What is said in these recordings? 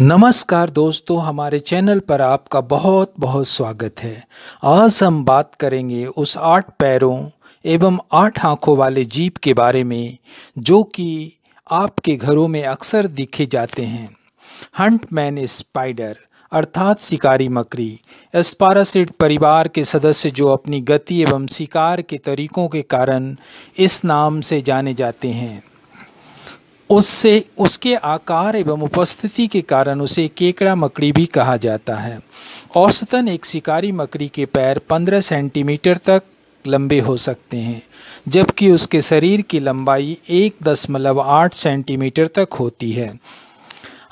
नमस्कार दोस्तों हमारे चैनल पर आपका बहुत बहुत स्वागत है आज हम बात करेंगे उस आठ पैरों एवं आठ आँखों वाले जीप के बारे में जो कि आपके घरों में अक्सर दिखे जाते हैं हंटमैन स्पाइडर अर्थात शिकारी मकरी एस्पारासिड परिवार के सदस्य जो अपनी गति एवं शिकार के तरीकों के कारण इस नाम से जाने जाते हैं उससे उसके आकार एवं उपस्थिति के कारण उसे केकड़ा मकड़ी भी कहा जाता है औसतन एक शिकारी मकड़ी के पैर 15 सेंटीमीटर तक लंबे हो सकते हैं जबकि उसके शरीर की लंबाई एक दशमलव आठ सेंटीमीटर तक होती है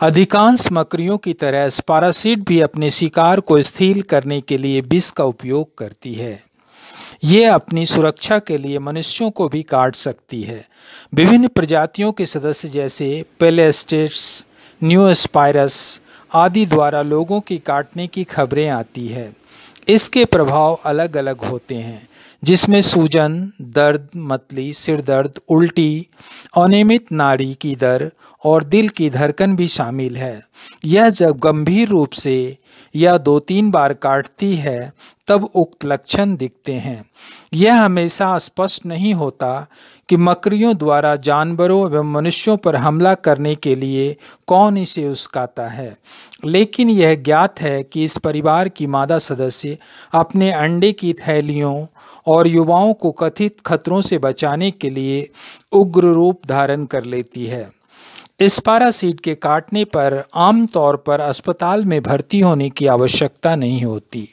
अधिकांश मकड़ियों की तरह स्पारासीड भी अपने शिकार को स्थिर करने के लिए विष का उपयोग करती है ये अपनी सुरक्षा के लिए मनुष्यों को भी काट सकती है विभिन्न प्रजातियों के सदस्य जैसे पेलेस्टेट्स न्यू स्पायरस आदि द्वारा लोगों की काटने की खबरें आती है इसके प्रभाव अलग अलग होते हैं जिसमें सूजन दर्द मतली सिर दर्द उल्टी अनियमित नारी की दर और दिल की धड़कन भी शामिल है यह जब गंभीर रूप से या दो तीन बार काटती है तब उक्त लक्षण दिखते हैं यह हमेशा स्पष्ट नहीं होता कि मकरियों द्वारा जानवरों एवं मनुष्यों पर हमला करने के लिए कौन इसे उस्काता है लेकिन यह ज्ञात है कि इस परिवार की मादा सदस्य अपने अंडे की थैलियों और युवाओं को कथित खतरों से बचाने के लिए उग्र रूप धारण कर लेती है इस पारासीट के काटने पर आमतौर पर अस्पताल में भर्ती होने की आवश्यकता नहीं होती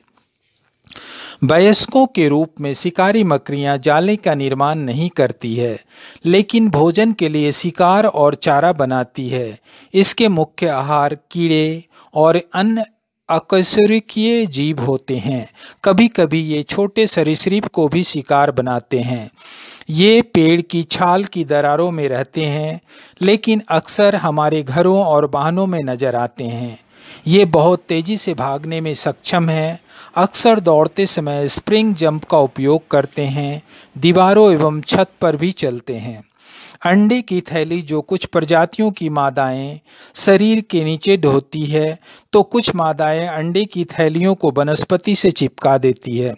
वयस्कों के रूप में शिकारी मकरियाँ जाले का निर्माण नहीं करती है लेकिन भोजन के लिए शिकार और चारा बनाती है इसके मुख्य आहार कीड़े और अन्य अकसरिकीय जीव होते हैं कभी कभी ये छोटे सरीसृप को भी शिकार बनाते हैं ये पेड़ की छाल की दरारों में रहते हैं लेकिन अक्सर हमारे घरों और वाहनों में नज़र आते हैं ये बहुत तेज़ी से भागने में सक्षम है अक्सर दौड़ते समय स्प्रिंग जंप का उपयोग करते हैं दीवारों एवं छत पर भी चलते हैं अंडे की थैली जो कुछ प्रजातियों की मादाएं शरीर के नीचे ढोती है तो कुछ मादाएं अंडे की थैलियों को वनस्पति से चिपका देती है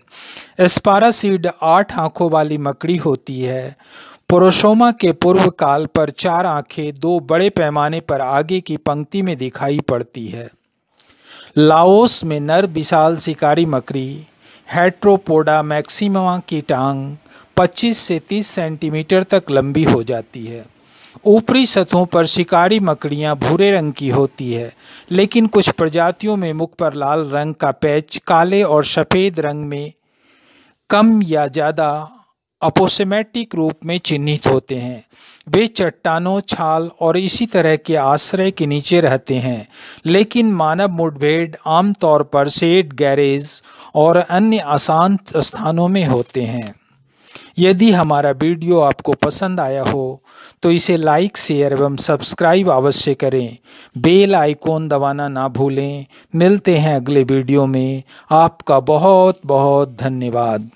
एस्पारासीड आठ आंखों वाली मकड़ी होती है पुरोशोमा के पूर्व काल पर चार आँखें दो बड़े पैमाने पर आगे की पंक्ति में दिखाई पड़ती है लाओस में नर विशाल शिकारी मकड़ी हेट्रोपोडा मैक्सिमा की टांग 25 से 30 सेंटीमीटर तक लंबी हो जाती है ऊपरी सतहों पर शिकारी मकड़ियां भूरे रंग की होती है लेकिन कुछ प्रजातियों में मुख पर लाल रंग का पैच काले और सफ़ेद रंग में कम या ज़्यादा अपोसेमेटिक रूप में चिन्हित होते हैं वे चट्टानों छाल और इसी तरह के आश्रय के नीचे रहते हैं लेकिन मानव मुठभेड़ आमतौर पर सेठ गैरेज और अन्य अशांत स्थानों में होते हैं यदि हमारा वीडियो आपको पसंद आया हो तो इसे लाइक शेयर एवं सब्सक्राइब अवश्य करें बेल आइकॉन दबाना ना भूलें मिलते हैं अगले वीडियो में आपका बहुत बहुत धन्यवाद